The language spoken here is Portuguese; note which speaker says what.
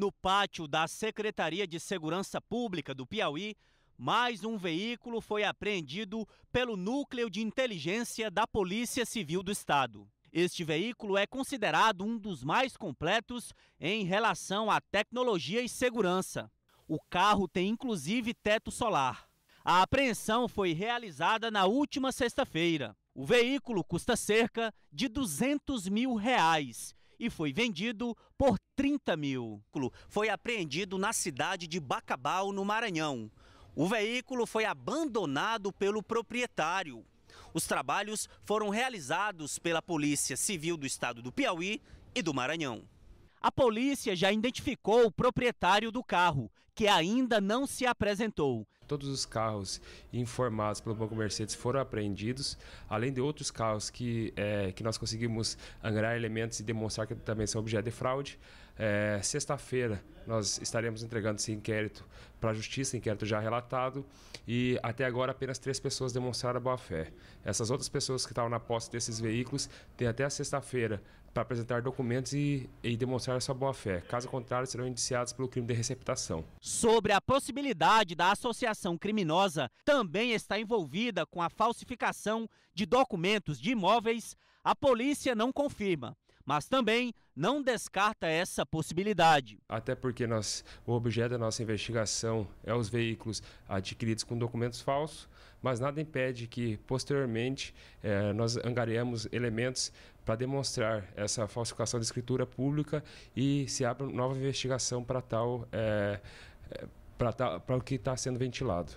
Speaker 1: no pátio da Secretaria de Segurança Pública do Piauí, mais um veículo foi apreendido pelo Núcleo de Inteligência da Polícia Civil do Estado. Este veículo é considerado um dos mais completos em relação à tecnologia e segurança. O carro tem inclusive teto solar. A apreensão foi realizada na última sexta-feira. O veículo custa cerca de 200 mil reais e foi vendido por 30 mil. Foi apreendido na cidade de Bacabal, no Maranhão. O veículo foi abandonado pelo proprietário. Os trabalhos foram realizados pela Polícia Civil do Estado do Piauí e do Maranhão. A polícia já identificou
Speaker 2: o proprietário do carro, que ainda não se apresentou. Todos os carros informados pelo Banco Mercedes foram apreendidos, além de outros carros que, é, que nós conseguimos angariar elementos e demonstrar que também são objeto de fraude. É, Sexta-feira nós estaremos entregando esse inquérito para a Justiça, inquérito já relatado, e até agora apenas três pessoas demonstraram boa-fé. Essas outras pessoas que estavam na posse desses veículos têm até a sexta-feira para apresentar documentos e, e demonstrar sua boa-fé. Caso contrário, serão indiciados pelo crime de receptação
Speaker 1: sobre a possibilidade da associação criminosa também estar envolvida com a falsificação de documentos de imóveis, a
Speaker 2: polícia não confirma, mas também não descarta essa possibilidade. Até porque nós, o objeto da nossa investigação é os veículos adquiridos com documentos falsos, mas nada impede que, posteriormente, eh, nós angariemos elementos para demonstrar essa falsificação de escritura pública e se abra nova investigação para tal. Eh, para tá, o que está sendo ventilado.